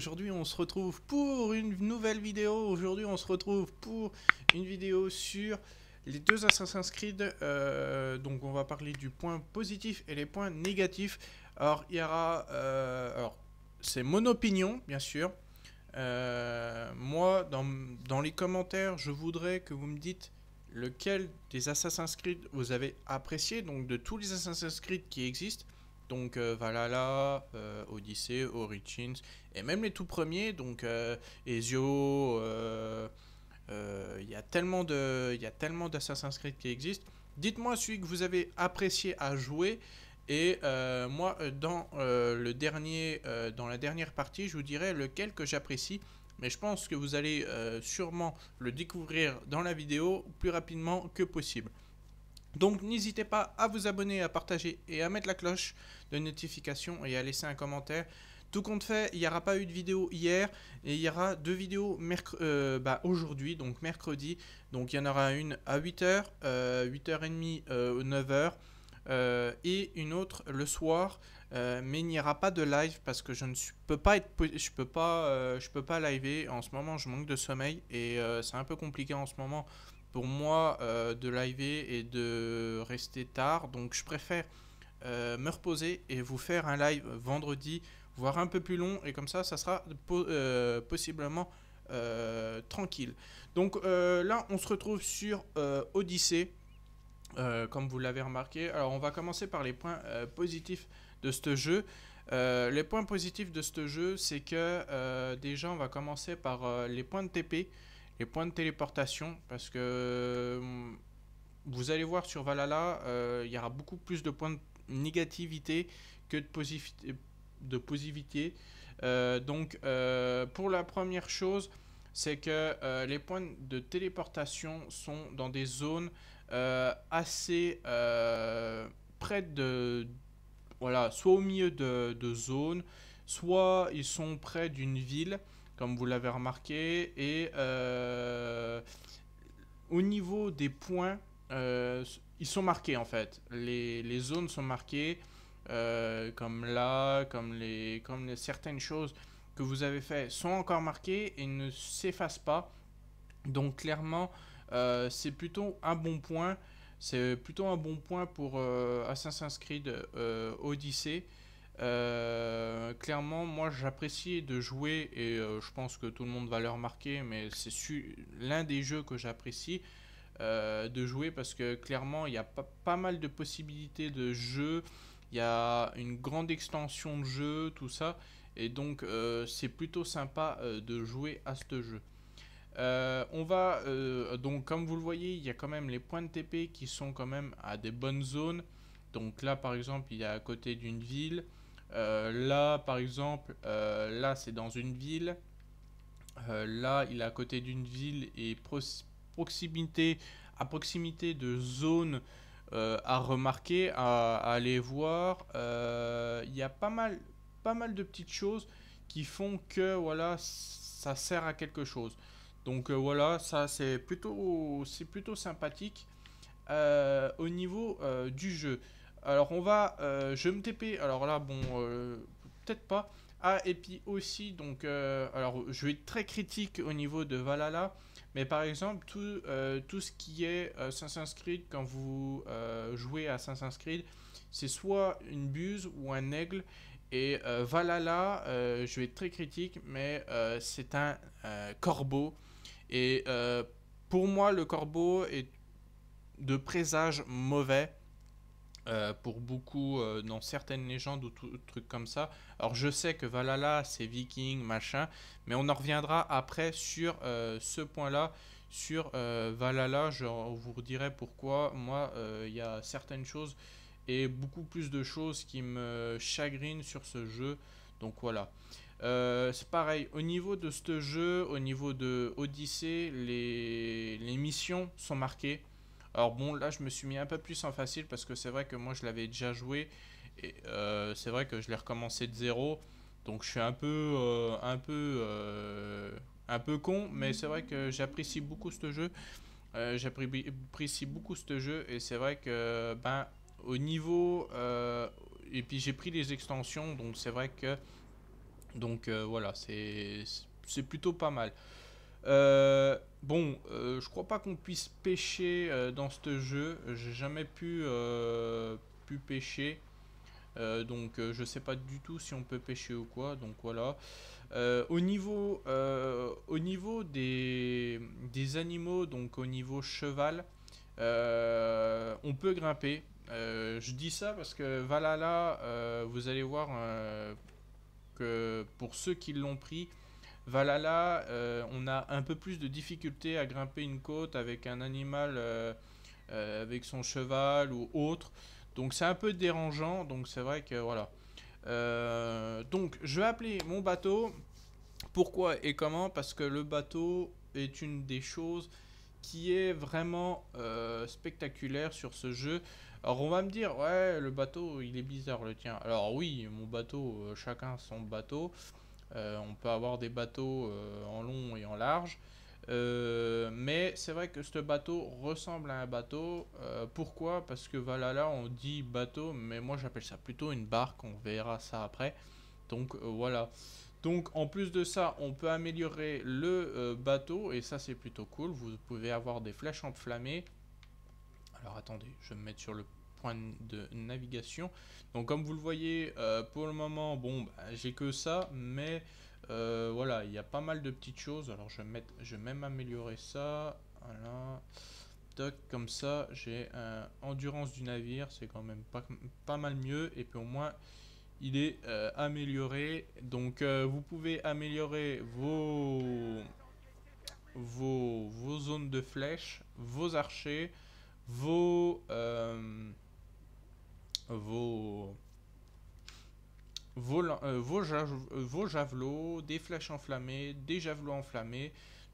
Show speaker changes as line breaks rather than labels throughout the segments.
Aujourd'hui, on se retrouve pour une nouvelle vidéo. Aujourd'hui, on se retrouve pour une vidéo sur les deux Assassin's Creed. Euh, donc, on va parler du point positif et les points négatifs. Alors, il y aura. Euh, alors, c'est mon opinion, bien sûr. Euh, moi, dans, dans les commentaires, je voudrais que vous me dites lequel des Assassin's Creed vous avez apprécié. Donc, de tous les Assassin's Creed qui existent donc euh, Valhalla, euh, Odyssey, Origins, et même les tout premiers, donc euh, Ezio, il y a tellement d'Assassin's Creed qui existent. Dites-moi celui que vous avez apprécié à jouer. Et moi, dans, le dernier, dans la dernière partie, je vous dirai lequel que j'apprécie. Mais je pense que vous allez sûrement le découvrir dans la vidéo plus rapidement que possible. Donc n'hésitez pas à vous abonner, à partager et à mettre la cloche de notification et à laisser un commentaire. Tout compte fait, il n'y aura pas eu de vidéo hier et il y aura deux vidéos euh, bah, aujourd'hui, donc mercredi. Donc il y en aura une à 8h, 8h30, euh, 9h euh, euh, et une autre le soir. mais il n'y aura pas de live parce que je ne peux pas être, je peux pas, je peux pas liver. En ce moment, je manque de sommeil et c'est un peu compliqué en ce moment moi euh, de live et de rester tard. Donc je préfère euh, me reposer et vous faire un live vendredi, voire un peu plus long. Et comme ça, ça sera euh, possiblement tranquille. Donc là, on se retrouve sur Odyssée. comme vous l'avez remarqué, alors on va commencer par les points positifs de ce jeu. les points positifs de ce jeu, c'est que déjà on va commencer par les points de TP. Les points de téléportation, parce que mm, vous allez voir sur Valhalla, euh, il y aura beaucoup plus de points de négativité que de, de positivité. Euh, donc, euh, pour la première chose, c'est que les points de téléportation sont dans des zones assez près de... Voilà, soit au milieu de zones, soit ils sont près d'une ville comme vous l'avez remarqué. Et euh, au niveau des points, euh, ils sont marqués en fait. Les, zones sont marquées, euh, comme là, comme, comme certaines choses que vous avez fait sont encore marquées et ne s'effacent pas. Donc clairement, c'est plutôt un bon point. C'est plutôt un bon point pour Assassin's Creed Odyssey. Euh, clairement, moi j'apprécie de jouer et euh, je pense que tout le monde va le remarquer, mais c'est l'un des jeux que j'apprécie euh, de jouer parce que clairement il y a pas, pas mal de possibilités de jeu, il y a une grande extension de jeu, tout ça, et donc c'est plutôt sympa de jouer à ce jeu. on va donc comme vous le voyez, il y a quand même les points de TP qui sont quand même à des bonnes zones. Donc là par exemple, il y a à côté d'une ville, euh, là, par exemple, euh, là, c'est dans une ville. Euh, là, il est à côté d'une ville et proximité, à proximité de zones à remarquer, à, aller voir. Il y a pas mal, pas mal de petites choses qui font que voilà ça sert à quelque chose donc voilà ça c'est plutôt c'est plutôt sympathique au niveau du jeu alors on va, euh, je me TP, alors là bon, euh, peut-être pas. Ah et puis aussi, donc, euh, alors je vais être très critique au niveau de Valhalla, mais par exemple tout, tout ce qui est Assassin's Creed, quand vous jouez à Assassin's Creed, c'est soit une buse ou un aigle. Et Valhalla, je vais être très critique, mais c'est un corbeau. Et pour moi, le corbeau est de présage mauvais. Euh, pour beaucoup euh, dans certaines légendes ou trucs comme ça. Alors je sais que Valhalla c'est viking, machin, mais on en reviendra après sur euh, ce point-là. Sur Valhalla, je vous redirai pourquoi moi il y a certaines choses et beaucoup plus de choses qui me chagrinent sur ce jeu. Donc voilà. c'est pareil, au niveau de ce jeu, au niveau de Odyssey, les, les missions sont marquées alors bon, là, je me suis mis un peu plus en facile parce que c'est vrai que moi, je l'avais déjà joué. Et euh, c'est vrai que je l'ai recommencé de zéro. Donc je suis un peu, euh, un peu, euh, un peu con, mais c'est vrai que j'apprécie beaucoup ce jeu. j'apprécie beaucoup ce jeu et c'est vrai que ben au niveau et puis j'ai pris les extensions donc c'est vrai que donc voilà c'est plutôt pas mal. Euh, bon, euh, je crois pas qu'on puisse pêcher euh, dans ce jeu. J'ai jamais pu, pu pêcher. donc je sais pas du tout si on peut pêcher ou quoi. Donc voilà. au niveau, au niveau des, des, animaux, donc au niveau cheval, on peut grimper. je dis ça parce que Valhalla, vous allez voir que pour ceux qui l'ont pris, Valhalla, euh, on a un peu plus de difficulté à grimper une côte avec un animal, euh, euh, avec son cheval ou autre. Donc c'est un peu dérangeant, donc c'est vrai que voilà. donc je vais appeler mon bateau. Pourquoi et comment Parce que le bateau est une des choses qui est vraiment spectaculaire sur ce jeu. Alors on va me dire, ouais, le bateau, il est bizarre le tien. Alors oui, mon bateau, chacun son bateau. Euh, on peut avoir des bateaux euh, en long et en large. Euh, mais c'est vrai que ce bateau ressemble à un bateau. pourquoi Parce que là, on dit bateau, mais moi j'appelle ça plutôt une barque. On verra ça après. Donc voilà. Donc en plus de ça, on peut améliorer le bateau et ça c'est plutôt cool. Vous pouvez avoir des flèches enflammées. Alors attendez, je vais me mettre sur le point de navigation. Donc comme vous le voyez, euh, pour le moment, bon, bah, j'ai que ça, mais euh, voilà, il y a pas mal de petites choses. Alors je vais, mettre, je vais même améliorer ça. Voilà. Toc, comme ça, j'ai un euh, endurance du navire, c'est quand même pas, pas mal mieux. Et puis au moins, il est amélioré. Donc vous pouvez améliorer vos... Vos, vos, zones de flèches, vos archers, vos, euh, vos vos, euh, euh, vos, javelots, des flèches enflammées, des javelots enflammés.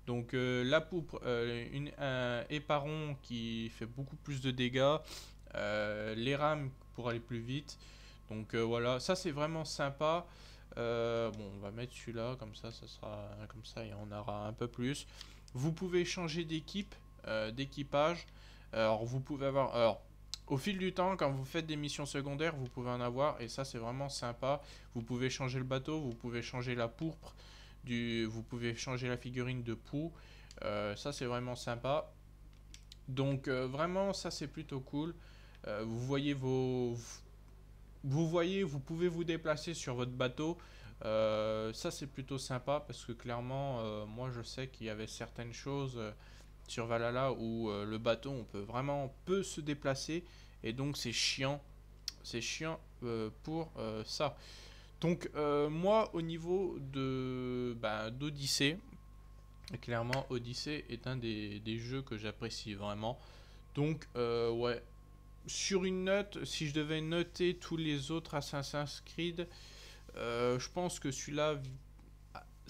Donc euh, la poupe, un éparon qui fait beaucoup plus de dégâts, les rames pour aller plus vite. Donc voilà, ça c'est vraiment sympa. bon, on va mettre celui-là, comme ça, ça sera comme ça, et on aura un peu plus. Vous pouvez changer d'équipe, d'équipage. Alors vous pouvez avoir, au fil du temps, quand vous faites des missions secondaires, vous pouvez en avoir, et ça c'est vraiment sympa. Vous pouvez changer le bateau, vous pouvez changer la pourpre, du, vous pouvez changer la figurine de pou. Euh, ça c'est vraiment sympa. Donc euh, vraiment ça c'est plutôt cool. Euh, vous voyez vos... Vous voyez, vous pouvez vous déplacer sur votre bateau. ça c'est plutôt sympa parce que clairement, moi je sais qu'il y avait certaines choses sur Valhalla où euh, le bateau on peut vraiment peu se déplacer et donc c'est chiant c'est chiant euh, pour euh, ça donc moi au niveau de bah, d'Odyssée clairement Odyssée est un des, des jeux que j'apprécie vraiment donc ouais sur une note si je devais noter tous les autres Assassin's Creed je pense que celui-là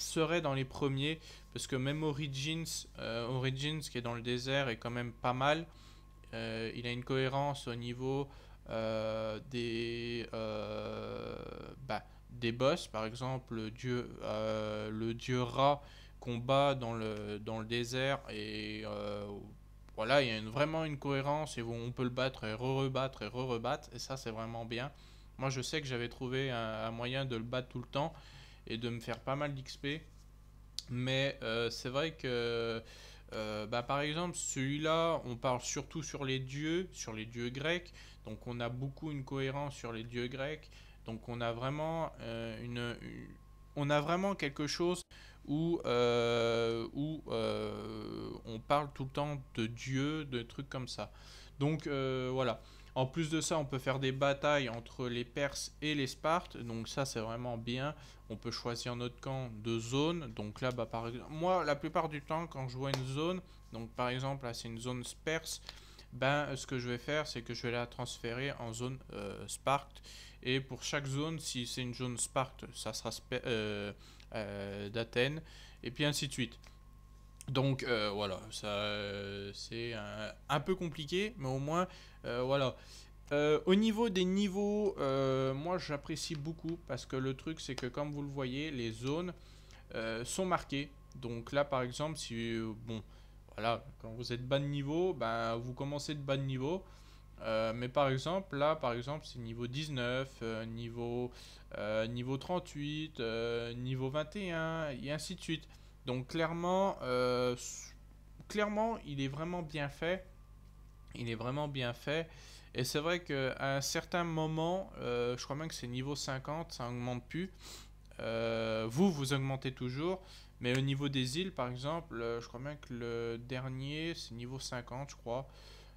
serait dans les premiers, parce que même Origins, euh, Origins qui est dans le désert est quand même pas mal. Euh, il a une cohérence au niveau euh, des, bah, des boss, par exemple le dieu, le dieu rat combat dans le, dans le désert et voilà, il y a vraiment une cohérence et on peut le battre et re-rebattre et re-rebattre et ça c'est vraiment bien. Moi je sais que j'avais trouvé un, moyen de le battre tout le temps et de me faire pas mal d'XP. Mais euh, c'est vrai que, euh, bah, par exemple, celui-là, on parle surtout sur les dieux, sur les dieux grecs. Donc on a beaucoup une cohérence sur les dieux grecs. Donc on a vraiment euh, une, on a vraiment quelque chose où, où on parle tout le temps de dieux, de trucs comme ça. Donc voilà. En plus de ça, on peut faire des batailles entre les Perses et les Spartes. Donc ça, c'est vraiment bien. On peut choisir notre camp de zone. Donc là, bah, par exemple, moi, la plupart du temps, quand je vois une zone, donc par exemple, là, c'est une zone perse, ben, ce que je vais faire, c'est que je vais la transférer en zone euh, Sparte. Et pour chaque zone, si c'est une zone Sparte, ça sera euh, euh, d'Athènes. Et puis ainsi de suite. Donc euh, voilà, ça euh, c'est un, peu compliqué, mais au moins euh, voilà. au niveau des niveaux, moi j'apprécie beaucoup parce que le truc c'est que comme vous le voyez, les zones sont marquées. Donc là par exemple, si bon, voilà, quand vous êtes bas de niveau, ben vous commencez de bas de niveau. mais par exemple, là, par exemple, c'est niveau 19, niveau, niveau 38, niveau 21, et ainsi de suite. Donc clairement, euh, clairement, il est vraiment bien fait. Il est vraiment bien fait. Et c'est vrai qu'à un certain moment, euh, je crois même que c'est niveau 50, ça augmente plus. Euh, vous, vous augmentez toujours. Mais au niveau des îles, par exemple, je crois bien que le dernier, c'est niveau 50, je crois.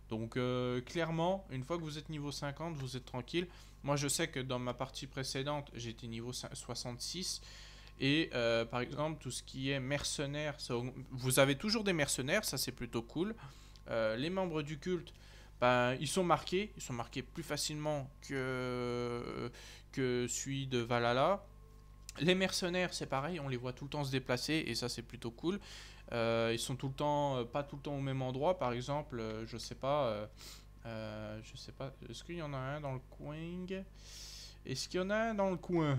Donc clairement, une fois que vous êtes niveau 50, vous êtes tranquille. Moi, je sais que dans ma partie précédente, j'étais niveau 66. Et euh, par exemple, tout ce qui est mercenaires, vous avez toujours des mercenaires, ça c'est plutôt cool. Euh, les membres du culte, ben, ils sont marqués, ils sont marqués plus facilement que, que celui de Valhalla. Les mercenaires, c'est pareil, on les voit tout le temps se déplacer et ça c'est plutôt cool. Euh, ils sont tout le temps, pas tout le temps au même endroit. Par exemple, je sais pas, je sais pas, est-ce qu'il y en a un dans le coin Est-ce qu'il y en a un dans le coin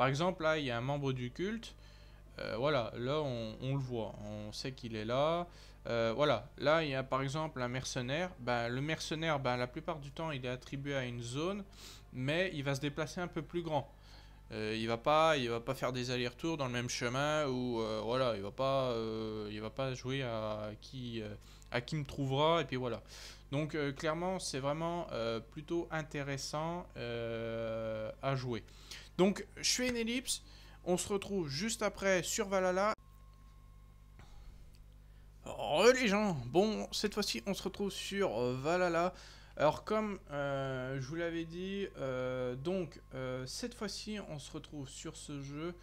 par exemple, là, il y a un membre du culte. Euh, voilà, là, on, le voit. On sait qu'il est là. Euh, voilà, là, il y a par exemple un mercenaire. Ben, le mercenaire, ben, la plupart du temps, il est attribué à une zone, mais il va se déplacer un peu plus grand. Euh, il va pas, il va pas faire des allers-retours dans le même chemin ou voilà, il va pas, il va pas jouer à qui, à qui me trouvera et puis voilà. Donc clairement, c'est vraiment plutôt intéressant à jouer. Donc je fais une ellipse, on se retrouve juste après sur Valhalla. Oh les gens, bon cette fois-ci on se retrouve sur euh, Valhalla. Alors comme euh, je vous l'avais dit, euh, donc cette fois-ci on se retrouve sur ce jeu.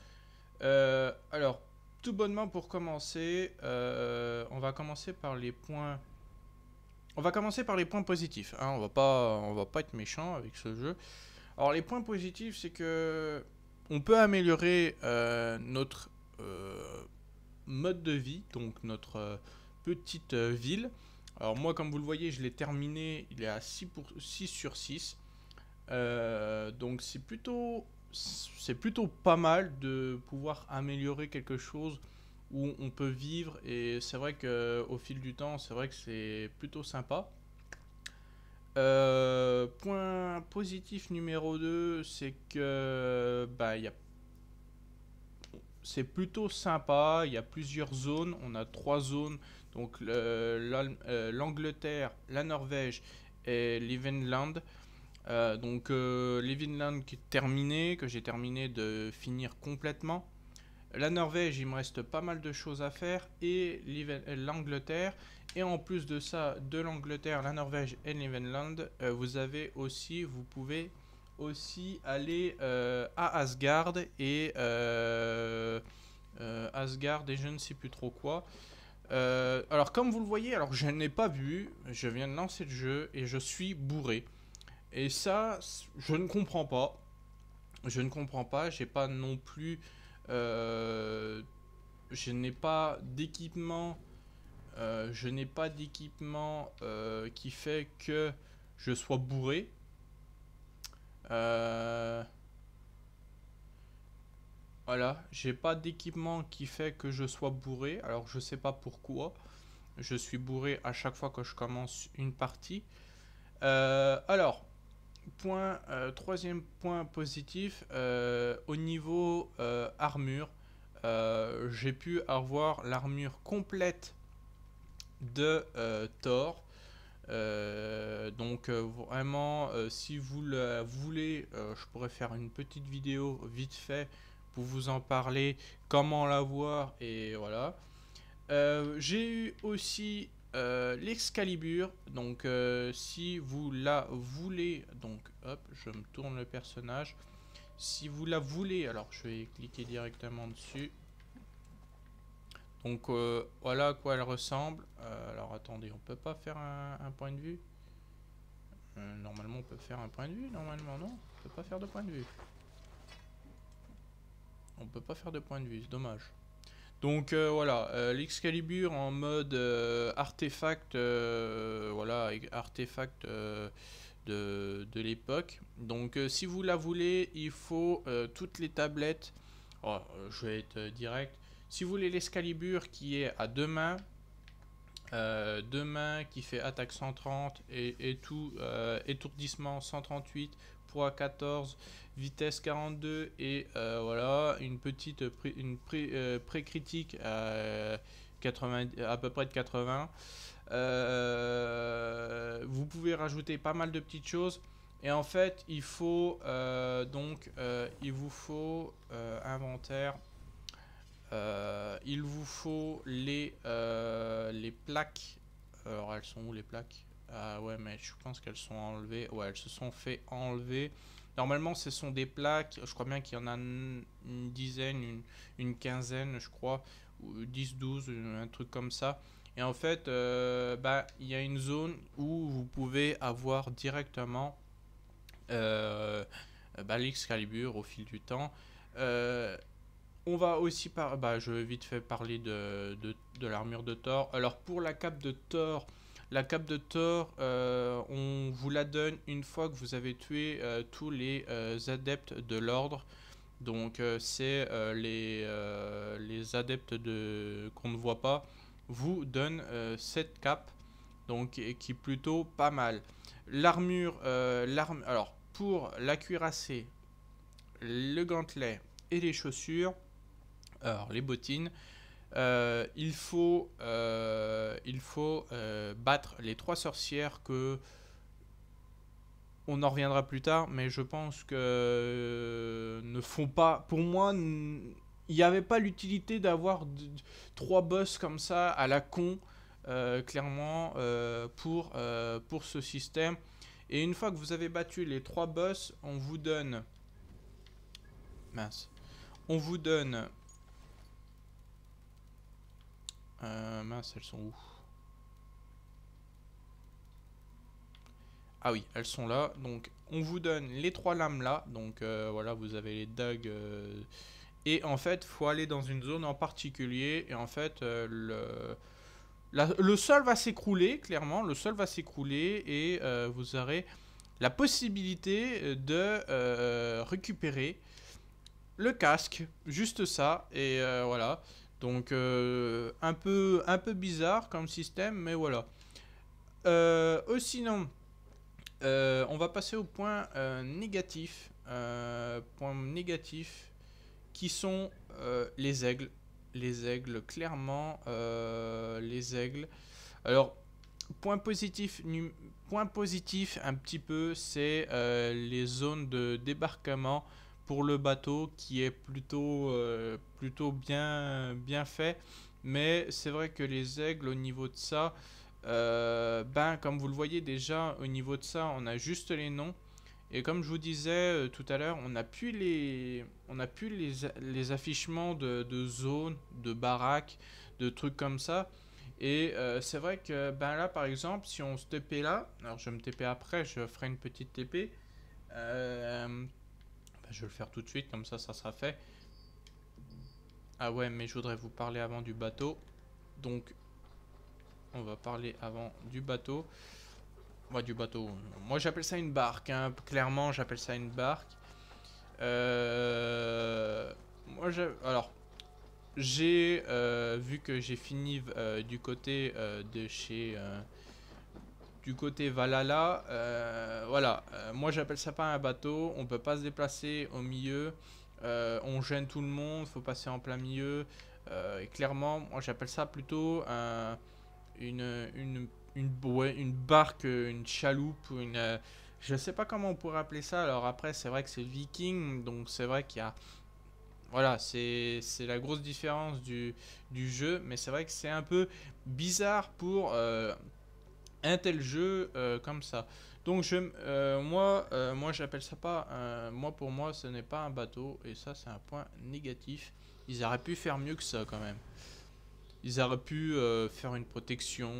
alors tout bonnement pour commencer, on va commencer par les points. On va commencer par les points positifs. Hein. on va pas, on va pas être méchant avec ce jeu. Alors les points positifs, c'est que on peut améliorer euh, notre euh, mode de vie, donc notre euh, petite ville. Alors moi, comme vous le voyez, je l'ai terminé, il est à 6, pour, 6 sur 6. donc c'est plutôt, c'est plutôt pas mal de pouvoir améliorer quelque chose où on peut vivre et c'est vrai que au fil du temps, c'est vrai que c'est plutôt sympa. Euh, point positif numéro 2, c'est que bah, c'est plutôt sympa. Il y a plusieurs zones. On a trois zones. Donc euh, l'Angleterre, la Norvège et l'Evenland. Euh, donc l'Evenland qui est terminé, que j'ai terminé de finir complètement. La Norvège, il me reste pas mal de choses à faire. Et l'Angleterre. Et en plus de ça, de l'Angleterre, la Norvège et l'Evenland, euh, vous avez aussi, vous pouvez aussi aller euh, à Asgard et euh, Asgard et je ne sais plus trop quoi. alors comme vous le voyez, alors je n'ai pas vu, je viens de lancer le jeu et je suis bourré. Et ça, je ne comprends pas. Je ne comprends pas. J'ai pas non plus euh, je n'ai pas d'équipement. Euh, je n'ai pas d'équipement euh, qui fait que je sois bourré. Voilà, j'ai pas d'équipement qui fait que je sois bourré. Alors je sais pas pourquoi. Je suis bourré à chaque fois que je commence une partie. alors, point, euh, troisième point positif, euh, au niveau euh, armure, j'ai pu avoir l'armure complète de Thor. donc vraiment, si vous le voulez, je pourrais faire une petite vidéo vite fait pour vous en parler, comment voir et voilà. j'ai eu aussi euh, l'Excalibur. Donc, euh, si vous la voulez, donc hop, je me tourne le personnage. Si vous la voulez, alors je vais cliquer directement dessus. Donc euh, voilà à quoi elle ressemble. alors attendez, on peut pas faire un, point de vue Normalement on peut faire un point de vue, normalement non On peut pas faire de point de vue. On peut pas faire de point de vue, c'est dommage. Donc euh, voilà, euh, l'Excalibur en mode euh, artefact, voilà, artefact de, l'époque. Donc si vous la voulez, il faut toutes les tablettes. Oh, je vais être direct. Si vous voulez l'Excalibur qui est à deux mains, deux mains qui fait attaque 130 et, et tout, étourdissement 138, 14, vitesse 42 et euh, voilà une petite pré, une pré, euh, pré critique à, 80, euh, à peu près de 80. vous pouvez rajouter pas mal de petites choses. Et en fait, il faut donc il vous faut inventaire. il vous faut les les plaques. Alors elles sont où les plaques ah ouais, mais je pense qu'elles sont enlevées. Ouais, elles se sont fait enlever. Normalement, ce sont des plaques. Je crois bien qu'il y en a une dizaine, une, une quinzaine, je crois. Ou 10, 12, un truc comme ça. Et en fait, euh, bah, il y a une zone où vous pouvez avoir directement euh, bah, l'Excalibur au fil du temps. Euh, on va aussi par... Bah, je vais vite fait parler de, de, de l'armure de Thor. Alors pour la cape de Thor, la cape de Thor, euh, on vous la donne une fois que vous avez tué euh, tous les euh, adeptes de l'ordre. Donc c'est les, adeptes de... qu'on ne voit pas vous donnent cette cape. Donc qui est plutôt pas mal. L'armure, l'arme... alors pour la cuirassée, le gantelet et les chaussures, alors les bottines, euh, il faut, euh, il faut euh, battre les trois sorcières que... On en reviendra plus tard, mais je pense que ne font pas... Pour moi, il n'y avait pas l'utilité d'avoir trois boss comme ça à la con, clairement, pour, pour ce système. Et une fois que vous avez battu les trois boss, on vous donne... Mince. On vous donne euh, mince, elles sont où Ah oui, elles sont là. Donc, on vous donne les trois lames là. Donc, euh, voilà, vous avez les dagues. Euh, et en fait, faut aller dans une zone en particulier. Et en fait, le, le sol va s'écrouler, clairement. Le sol va s'écrouler et vous aurez la possibilité de récupérer le casque. Juste ça. Et voilà. Donc euh, un, peu, bizarre comme système, mais voilà. Euh, euh sinon, euh, on va passer au point négatif. point négatif qui sont les aigles. Les aigles, clairement, les aigles. Alors, point positif, point positif un petit peu, c'est les zones de débarquement pour le bateau qui est plutôt, euh, plutôt bien, bien fait. Mais c'est vrai que les aigles au niveau de ça, euh, ben comme vous le voyez déjà au niveau de ça, on a juste les noms. Et comme je vous disais euh, tout à l'heure, on n'a plus les, on a plus les, affichements de, de zones, de baraques, de trucs comme ça. Et c'est vrai que ben là, par exemple, si on se TP là, alors je me TP après, je ferai une petite TP. Bah, je vais le faire tout de suite, comme ça, ça sera fait. Ah ouais, mais je voudrais vous parler avant du bateau. Donc, on va parler avant du bateau. Moi, ouais, du bateau. Moi, j'appelle ça une barque. Hein. Clairement, j'appelle ça une barque. Euh... Moi, j'ai... Alors, j'ai euh, vu que j'ai fini euh, du côté euh, de chez du côté Valala, euh, voilà, euh, moi j'appelle ça pas un bateau, on peut pas se déplacer au milieu, euh, on gêne tout le monde, faut passer en plein milieu, et clairement, moi j'appelle ça plutôt une, une, une, une, barque, une chaloupe, une, je sais pas comment on pourrait appeler ça, alors après c'est vrai que c'est le viking, donc c'est vrai qu'il y a... Voilà, c'est la grosse différence du, du jeu, mais c'est vrai que c'est un peu bizarre pour tel jeu euh, comme ça. Donc je, euh, moi, euh, moi j'appelle ça pas, moi pour moi ce n'est pas un bateau et ça c'est un point négatif. Ils auraient pu faire mieux que ça quand même. Ils auraient pu faire une protection,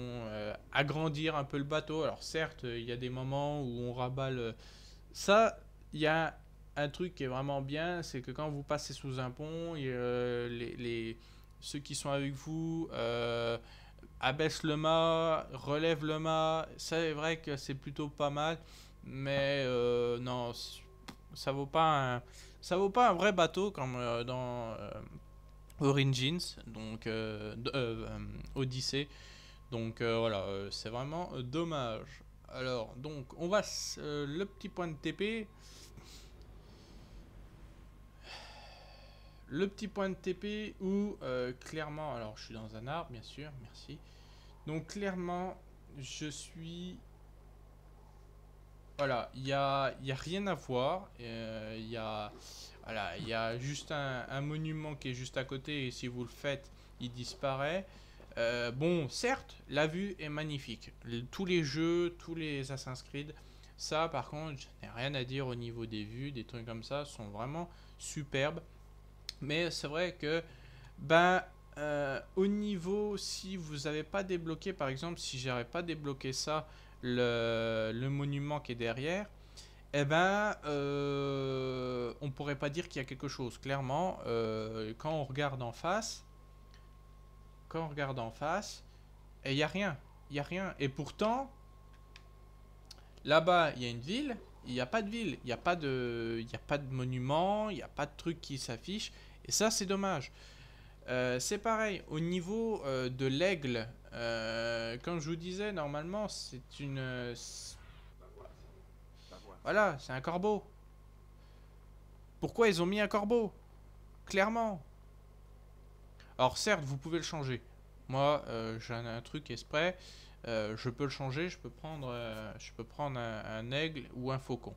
agrandir un peu le bateau. Alors certes, il y a des moments où on rabat Ça, il y a un truc qui est vraiment bien, c'est que quand vous passez sous un pont, et, les, les, ceux qui sont avec vous abaisse le mât, relève le mât. C'est vrai que c'est plutôt pas mal, mais euh, non, ça vaut pas un, ça vaut pas un vrai bateau comme euh, dans euh, Origins, donc Odyssey. Donc voilà, c'est vraiment dommage. Alors donc on va le petit point de TP. Le petit point de TP où euh, clairement, alors je suis dans un arbre bien sûr, merci. Donc clairement, je suis... Voilà, il n'y a, y a, rien à voir. Euh, il y, a, voilà, y a juste un, monument qui est juste à côté et si vous le faites, il disparaît. Euh, bon, certes, la vue est magnifique. tous les jeux, tous les Assassin's Creed, ça par contre, je n'ai rien à dire au niveau des vues, des trucs comme ça sont vraiment superbes. Mais c'est vrai que, ben, euh, au niveau, si vous n'avez pas débloqué, par exemple, si j'avais pas débloqué ça, le, monument qui est derrière, eh ben, euh, on pourrait pas dire qu'il y a quelque chose. Clairement, euh, quand on regarde en face, quand on regarde en face, eh, il n'y a rien. Il n'y a rien. Et pourtant, là-bas, il y a une ville. Il n'y a pas de ville. Il n'y a, a pas de monument. Il n'y a pas de truc qui s'affiche. Et ça, c'est dommage. Euh, c'est pareil, au niveau euh, de l'aigle, euh, comme je vous disais, normalement, c'est une... Voilà, c'est un corbeau. Pourquoi ils ont mis un corbeau Clairement. Alors certes, vous pouvez le changer. Moi, j'ai un, truc exprès. je peux le changer, je peux prendre, je peux prendre un, un aigle ou un faucon.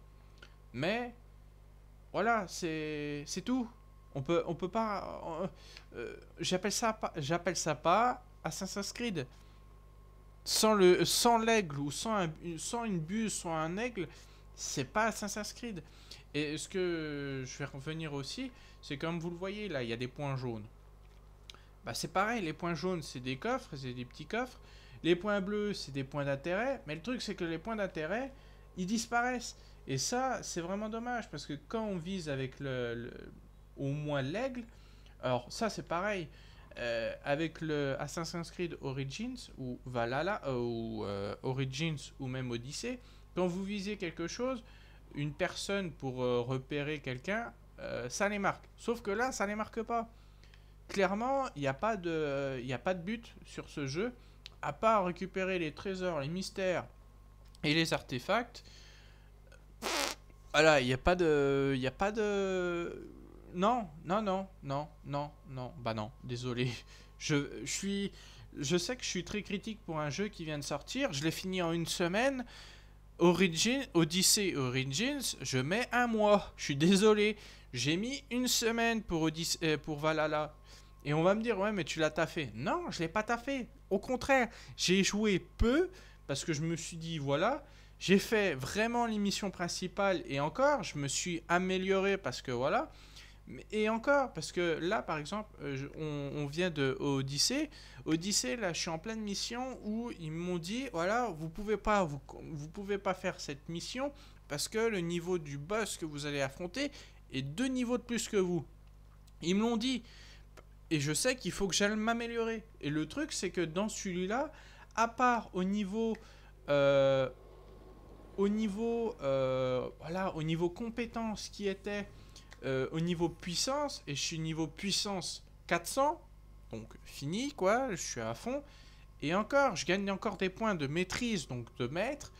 Mais, voilà, c'est tout. On peut, on peut pas. Euh, euh, j'appelle ça, j'appelle ça pas Assassin's Creed. Sans le, sans l'aigle ou sans, un, sans une buse, sans un aigle, c'est pas Assassin's Creed. Et ce que je vais revenir aussi, c'est comme vous le voyez là, il y a des points jaunes. Bah c'est pareil, les points jaunes c'est des coffres, c'est des petits coffres. Les points bleus c'est des points d'intérêt, mais le truc c'est que les points d'intérêt ils disparaissent. Et ça c'est vraiment dommage parce que quand on vise avec le au moins l'aigle. Alors ça c'est pareil. Euh, avec le Assassin's Creed Origins ou Valhalla euh, ou euh, Origins ou même Odyssey, quand vous visez quelque chose, une personne pour repérer quelqu'un, ça les marque. Sauf que là, ça les marque pas. Clairement, il n'y a pas de, il a pas de but sur ce jeu à part récupérer les trésors, les mystères et les artefacts. voilà, il n'y a pas de, il a pas de non, non, non, non, non, non. Bah non, désolé. Je, suis, je sais que je suis très critique pour un jeu qui vient de sortir. Je l'ai fini en une semaine. Origin, Odyssey Origins, je mets un mois. Je suis désolé. J'ai mis une semaine pour, euh, pour Valhalla. Et on va me dire, ouais, mais tu l'as taffé. Non, je l'ai pas taffé. Au contraire, j'ai joué peu parce que je me suis dit, voilà, j'ai fait vraiment l'émission principale et encore, je me suis amélioré parce que voilà. Et encore, parce que là, par exemple, euh, on, vient de Odyssée. Odyssée, là, je suis en pleine mission où ils m'ont dit, voilà, vous pouvez pas, vous, pouvez pas faire cette mission parce que le niveau du boss que vous allez affronter est deux niveaux de plus que vous. Ils me l'ont dit. Et je sais qu'il faut que j'aille m'améliorer. Et le truc, c'est que dans celui-là, à part au niveau... Euh, au niveau... Euh, voilà, au niveau compétence qui était euh, au niveau puissance, et je suis niveau puissance 400, donc fini quoi, je suis à fond. Et encore, je gagne encore des points de maîtrise, donc de maître.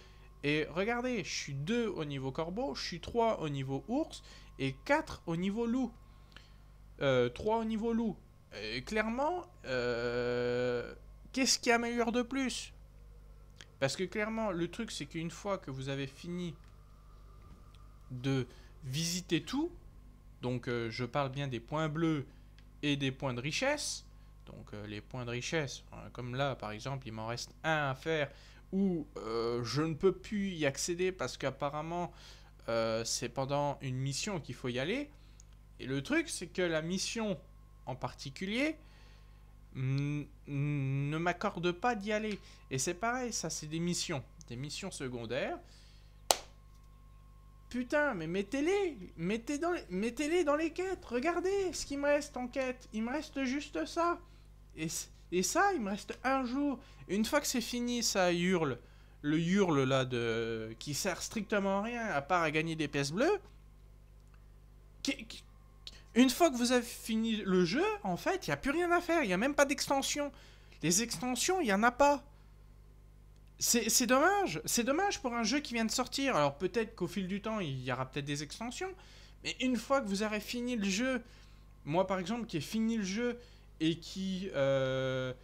Et regardez, je suis 2 au niveau corbeau, je suis 3 au niveau ours, et 4 au niveau loup. 3 euh, au niveau loup. clairement, euh, qu'est-ce qui améliore de plus Parce que clairement, le truc, c'est qu'une fois que vous avez fini de visiter tout, donc euh, je parle bien des points bleus et des points de richesse. Donc euh, les points de richesse, hein, comme là par exemple, il m'en reste un à faire où euh, je ne peux plus y accéder parce qu'apparemment c'est pendant une mission qu'il faut y aller. Et le truc c'est que la mission en particulier ne m'accorde pas d'y aller. Et c'est pareil, ça c'est des missions, des missions secondaires. Putain, mais mettez-les mettez dans les, mettez dans les quêtes Regardez ce qu'il me reste en quête Il me reste juste ça et, et ça, il me reste un jour Une fois que c'est fini, ça hurle Le hurle, là, de qui sert strictement à rien, à part à gagner des pièces bleues une fois que vous avez fini le jeu, en fait, il n'y a plus rien à faire. Il n'y a même pas d'extension. Les extensions, il n'y en a pas. C'est dommage, c'est dommage pour un jeu qui vient de sortir. Alors peut-être qu'au fil du temps, il y aura peut-être des extensions, mais une fois que vous aurez fini le jeu, moi par exemple qui ai fini le jeu et qui, euh,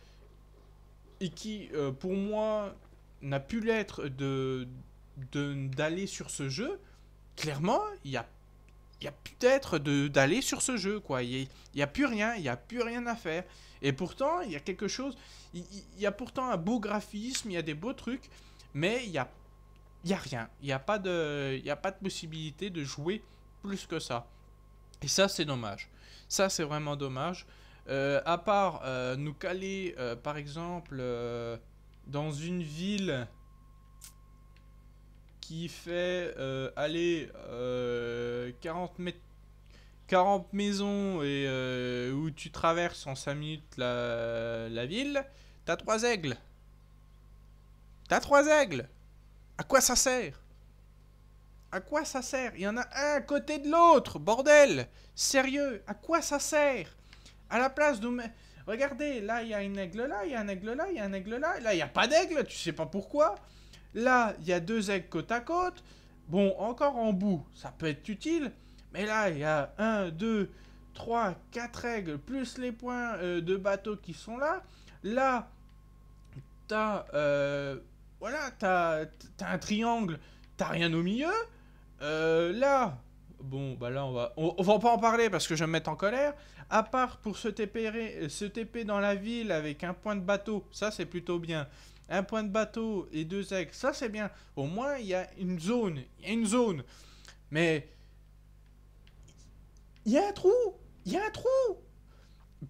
et qui euh, pour moi n'a pu l'être de d'aller sur ce jeu, clairement, il n'y a il y a peut-être d'aller sur ce jeu, quoi. Il n'y a, plus rien, il n'y a plus rien à faire. Et pourtant, il y a quelque chose, il y, a pourtant un beau graphisme, il y a des beaux trucs, mais il n'y a, y a rien. Il n'y a, pas de, y a pas de possibilité de jouer plus que ça. Et ça, c'est dommage. Ça, c'est vraiment dommage. Euh, à part euh, nous caler, euh, par exemple, dans une ville qui fait aller 40, 40 maisons et euh, où tu traverses en 5 minutes la, ville, t'as 3 aigles. T'as 3 aigles À quoi ça sert À quoi ça sert Il y en a un à côté de l'autre, bordel Sérieux, à quoi ça sert À la place de... Regardez, là il y a une aigle là, il y a un aigle là, il y a un aigle là, là il n'y a pas d'aigle, tu sais pas pourquoi. Là, il y a deux aigles côte à côte. Bon, encore en bout, ça peut être utile. Mais là, il y a 1, 2, 3, 4 aigles, plus les points euh, de bateau qui sont là. Là, t'as... Euh, voilà, as un triangle, t'as rien au milieu. Euh, là, bon, bah là, on va, va pas en parler parce que je vais me mettre en colère. À part pour se TP, se TP dans la ville avec un point de bateau, ça c'est plutôt bien un point de bateau et deux aigles. Ça, c'est bien. Au moins, il y a une zone. Il y a une zone. Mais. Il y a un trou. Il y a un trou.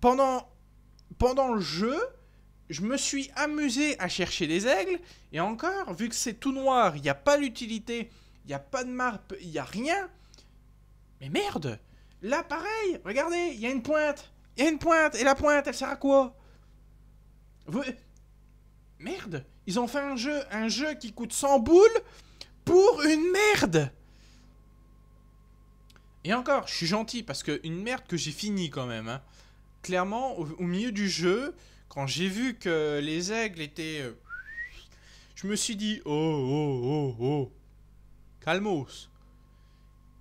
Pendant, pendant le jeu, je me suis amusé à chercher des aigles. Et encore, vu que c'est tout noir, il n'y a pas l'utilité, il n'y a pas de marpe, il n'y a rien. Mais merde Là, pareil Regardez, il y a une pointe Il y a une pointe Et la pointe, elle sert à quoi Vous... Merde Ils ont fait un jeu, un jeu qui coûte 100 boules pour une merde Et encore, je suis gentil parce que une merde que j'ai fini quand même. Hein. Clairement, au, milieu du jeu, quand j'ai vu que les aigles étaient... Euh, je me suis dit, oh, oh, oh, oh, calmos.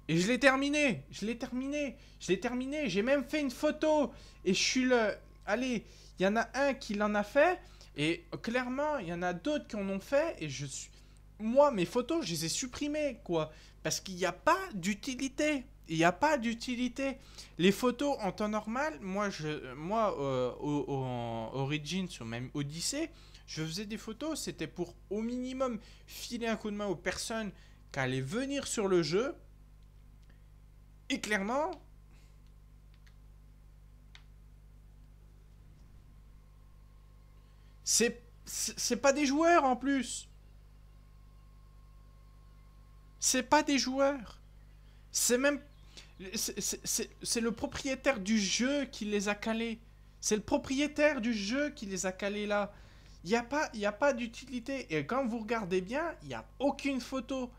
Et je l'ai terminé, je l'ai terminé, je l'ai terminé, j'ai même fait une photo. Et je suis le... Allez, il y en a un qui l'en a fait, et clairement, il y en a d'autres qui en ont fait et je suis. Moi, mes photos, je les ai supprimées, quoi. Parce qu'il n'y a pas d'utilité. Il n'y a pas d'utilité. Les photos en temps normal, moi, je, moi euh, en Origins ou même Odyssey, je faisais des photos. C'était pour au minimum filer un coup de main aux personnes qui allaient venir sur le jeu. Et clairement, C'est pas des joueurs en plus. C'est pas des joueurs. C'est même c'est le propriétaire du jeu qui les a calés. C'est le propriétaire du jeu qui les a calés là. Il n'y a pas, a pas d'utilité. Et quand vous regardez bien, il n'y a aucune photo.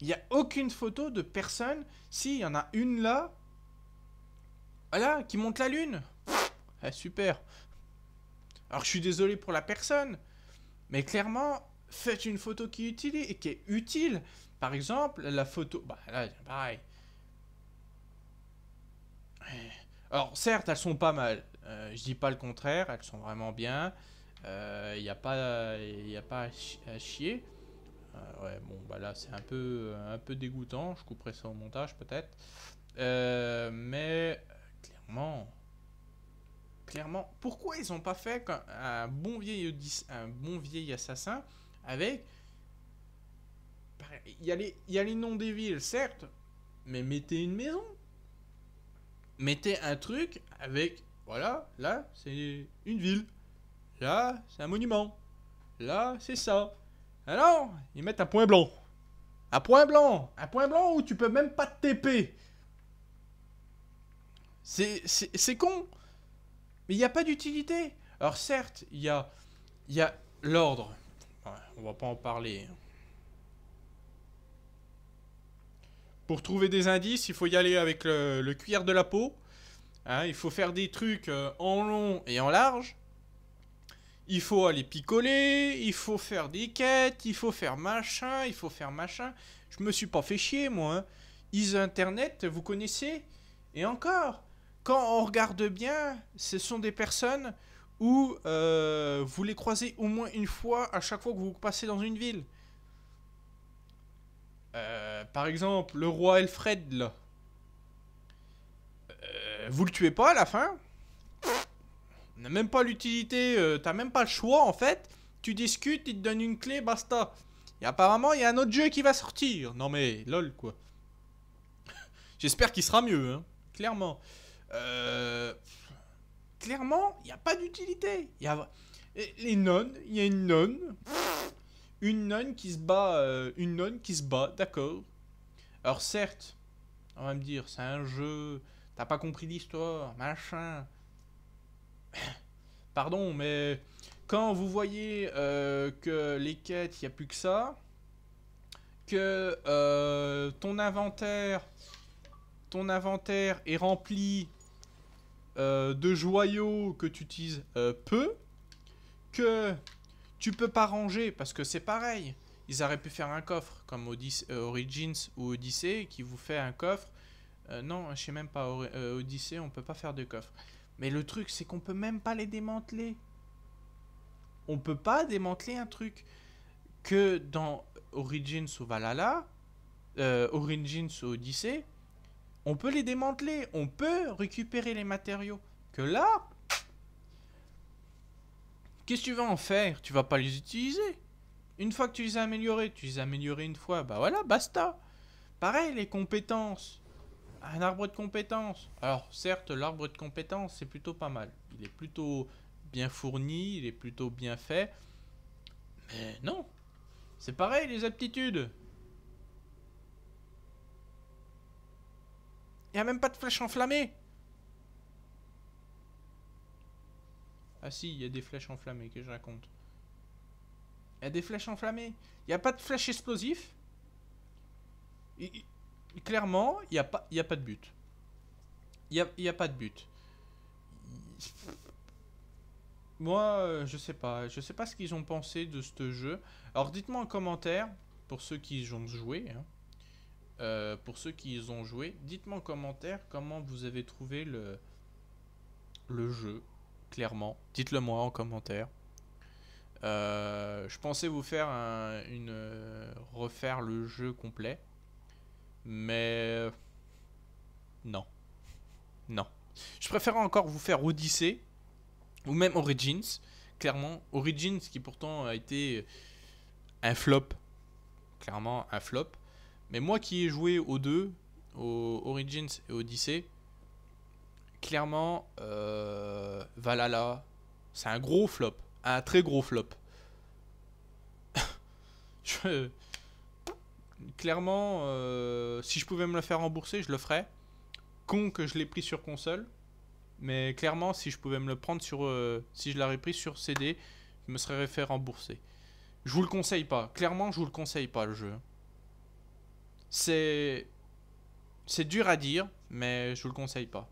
Il n'y a aucune photo de personne. Si, il y en a une là. Voilà, qui monte la lune. Eh, super. Alors je suis désolé pour la personne, mais clairement, faites une photo qui est utile. Qui est utile. Par exemple, la photo... Bah là, pareil. Alors certes, elles sont pas mal. Euh, je dis pas le contraire, elles sont vraiment bien. Il euh, n'y a pas, y a pas à, chier. Euh, ouais, bon, bah là, c'est un peu, un peu dégoûtant. Je couperai ça au montage, peut-être. mais clairement, clairement. Pourquoi ils n'ont pas fait un bon, vieil, un bon vieil assassin avec... Il y, a les, il y les noms des villes, certes, mais mettez une maison. Mettez un truc avec... Voilà, là, c'est une ville. Là, c'est un monument. Là, c'est ça. Alors, ils mettent un point blanc. Un point blanc. Un point blanc où tu peux même pas te TP. C'est con. Mais il n'y a pas d'utilité. Alors certes, il y a, y l'ordre. on va pas en parler. Pour trouver des indices, il faut y aller avec le, cuir de la peau. Hein. il faut faire des trucs euh, en long et en large. Il faut aller picoler, il faut faire des quêtes, il faut faire machin, il faut faire machin. Je me suis pas fait chier, moi. Hein. Is Internet, vous connaissez Et encore quand on regarde bien, ce sont des personnes où euh, vous les croisez au moins une fois à chaque fois que vous passez dans une ville. Euh, par exemple, le roi Elfred, là. Euh, vous le tuez pas à la fin On n'a même pas l'utilité, t'as même pas le choix en fait. Tu discutes, il te donne une clé, basta. Et apparemment, il y a un autre jeu qui va sortir. Non mais, lol quoi. J'espère qu'il sera mieux, hein. clairement. Euh, clairement, il n'y a pas d'utilité. Y a... Les nonnes, il y a une nonne. Une nonne qui se bat. Euh, une nonne qui se bat, d'accord. Alors certes, on va me dire, c'est un jeu. T'as pas compris l'histoire, machin. Pardon, mais quand vous voyez euh, que les quêtes, il n'y a plus que ça, que ton inventaire, ton inventaire est rempli euh, de joyaux que tu utilises euh, peu, que tu peux pas ranger parce que c'est pareil. Ils auraient pu faire un coffre comme euh, Origins ou Odyssey qui vous fait un coffre. non, je sais même pas, Odyssey, on peut pas faire de coffre. Mais le truc, c'est qu'on peut même pas les démanteler. On peut pas démanteler un truc que dans Origins ou Valhalla, Origins ou Odyssey, on peut les démanteler, on peut récupérer les matériaux. Que là, qu'est-ce que tu vas en faire Tu vas pas les utiliser. Une fois que tu les as améliorés, tu les as améliorés une fois, bah voilà, basta. Pareil, les compétences. Un arbre de compétences. Alors, certes, l'arbre de compétences, c'est plutôt pas mal. Il est plutôt bien fourni, il est plutôt bien fait. Mais non. C'est pareil, les aptitudes. Il a même pas de flèche enflammée Ah si, il y a des flèches enflammées que je raconte. Il y a des flèches enflammées. Il n'y a pas de flèche explosives. clairement, il n'y a, pas, a pas de but. Il n'y a, pas de but. Moi, euh, je sais pas. Je sais pas ce qu'ils ont pensé de ce jeu. Alors dites-moi en commentaire, pour ceux qui ont joué, hein. Euh, pour ceux qui ont joué, dites-moi en commentaire comment vous avez trouvé le, le jeu, clairement. Dites-le moi en commentaire. Euh, je pensais vous faire une euh, refaire le jeu complet, mais non, non. Je préfère encore vous faire Odyssey ou même Origins. Clairement, Origins qui pourtant a été un flop, clairement un flop. Mais moi qui ai joué aux deux, aux Origins et Odyssey, clairement, euh, Valhalla, c'est un gros flop. Un très gros flop. Clairement, euh, si je pouvais me le faire rembourser, je le ferais. Con que je l'ai pris sur console. Mais clairement, si je pouvais me le prendre sur... Euh, si je l'avais pris sur CD, je me serais fait rembourser. Je vous le conseille pas. Clairement, je vous le conseille pas, le jeu. C'est... C'est dur à dire, mais je vous le conseille pas.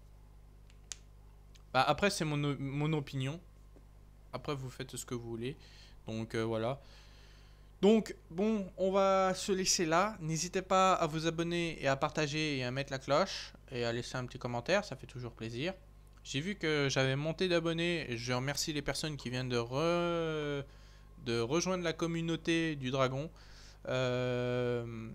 Bah, après, c'est mon, opinion. Après, vous faites ce que vous voulez. Donc, euh, voilà. Donc, bon, on va se laisser là. N'hésitez pas à vous abonner et à partager et à mettre la cloche. Et à laisser un petit commentaire, ça fait toujours plaisir. J'ai vu que j'avais monté d'abonnés. Je remercie les personnes qui viennent de, de rejoindre la communauté du dragon. Euh...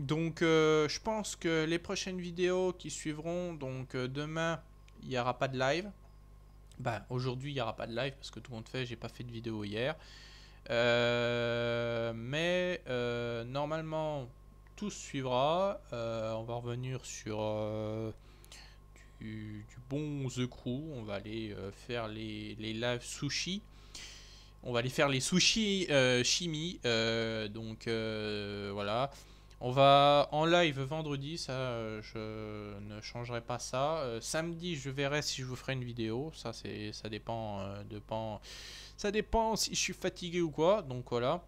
Donc, euh, je pense que les prochaines vidéos qui suivront, donc euh, demain, il n'y aura pas de live. Ben, aujourd'hui, il n'y aura pas de live parce que tout le monde fait, j'ai pas fait de vidéo hier. Euh, mais normalement, tout suivra. on va revenir sur du, bon The Crew. On va aller faire les, les lives sushi. On va aller faire les Sushi chimie. donc, voilà. On va en live vendredi, ça euh, je ne changerai pas ça. Euh, samedi, je verrai si je vous ferai une vidéo, ça c'est ça dépend euh, ça dépend si je suis fatigué ou quoi. Donc voilà.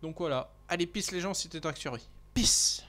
Donc voilà. Allez, peace les gens, c'était Tractury. Peace.